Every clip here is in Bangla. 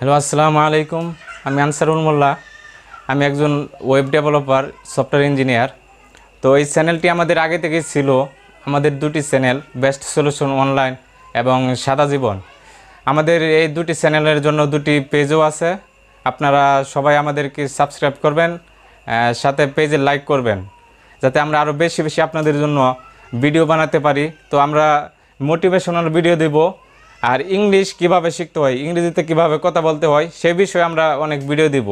হ্যালো আসসালামু আলাইকুম আমি আনসারুল মোল্লা আমি একজন ওয়েব ডেভেলপার সফটওয়্যার ইঞ্জিনিয়ার তো এই চ্যানেলটি আমাদের আগে থেকেই ছিল আমাদের দুটি চ্যানেল বেস্ট সলিউশন অনলাইন এবং সাদা জীবন আমাদের এই দুটি চ্যানেলের জন্য দুটি পেজও আছে আপনারা সবাই আমাদেরকে সাবস্ক্রাইব করবেন সাথে পেজে লাইক করবেন যাতে আমরা আরও বেশি বেশি আপনাদের জন্য ভিডিও বানাতে পারি তো আমরা মোটিভেশনাল ভিডিও দেবো আর ইংলিশ কিভাবে শিখতে হয় ইংরেজিতে কিভাবে কথা বলতে হয় সে বিষয়ে আমরা অনেক ভিডিও দিব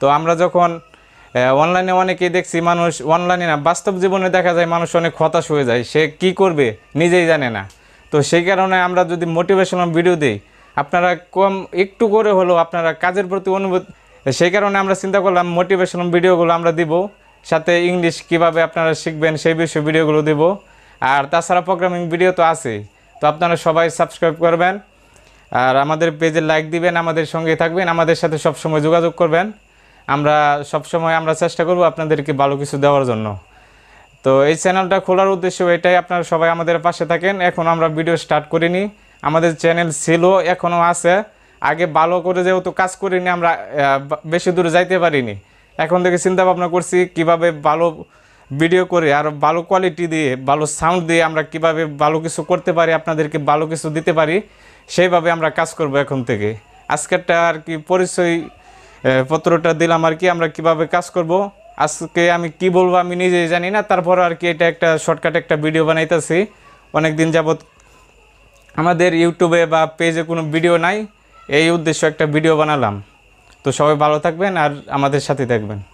তো আমরা যখন অনলাইনে অনেকেই দেখছি মানুষ অনলাইনে না বাস্তব জীবনে দেখা যায় মানুষ অনেক হতাশ হয়ে যায় সে কি করবে নিজেই জানে না তো সেই কারণে আমরা যদি মোটিভেশনাল ভিডিও দিই আপনারা কম একটু করে হলেও আপনারা কাজের প্রতি অনুভূতি সেই কারণে আমরা চিন্তা করলাম মোটিভেশনাল ভিডিওগুলো আমরা দিব সাথে ইংলিশ কিভাবে আপনারা শিখবেন সেই বিষয়ে ভিডিওগুলো দেব আর তাছাড়া প্রোগ্রামিং ভিডিও তো আছেই তো আপনারা সবাই সাবস্ক্রাইব করবেন আর আমাদের পেজে লাইক দিবেন আমাদের সঙ্গে থাকবেন আমাদের সাথে সবসময় যোগাযোগ করবেন আমরা সব সময় আমরা চেষ্টা করব আপনাদেরকে ভালো কিছু দেওয়ার জন্য তো এই চ্যানেলটা খোলার উদ্দেশ্য এটাই আপনারা সবাই আমাদের পাশে থাকেন এখন আমরা ভিডিও স্টার্ট করিনি আমাদের চ্যানেল ছিল এখনও আছে আগে ভালো করে যেহেতু কাজ করিনি আমরা বেশি দূরে যাইতে পারিনি এখন থেকে চিন্তা ভাবনা করছি কিভাবে ভালো ভিডিও করে আর ভালো কোয়ালিটি দিয়ে ভালো সাউন্ড দিয়ে আমরা কিভাবে ভালো কিছু করতে পারি আপনাদেরকে ভালো কিছু দিতে পারি সেইভাবে আমরা কাজ করব এখন থেকে আজকেরটা আর কি পরিচয় পত্রটা দিলাম আর কি আমরা কিভাবে কাজ করব আজকে আমি কি বলবো আমি নিজেই জানি না তারপর আর কি এটা একটা শর্টকাট একটা ভিডিও বানাইতেছি অনেক দিন যাবৎ আমাদের ইউটিউবে বা পেজে কোনো ভিডিও নাই এই উদ্দেশ্য একটা ভিডিও বানালাম তো সবাই ভালো থাকবেন আর আমাদের সাথে থাকবেন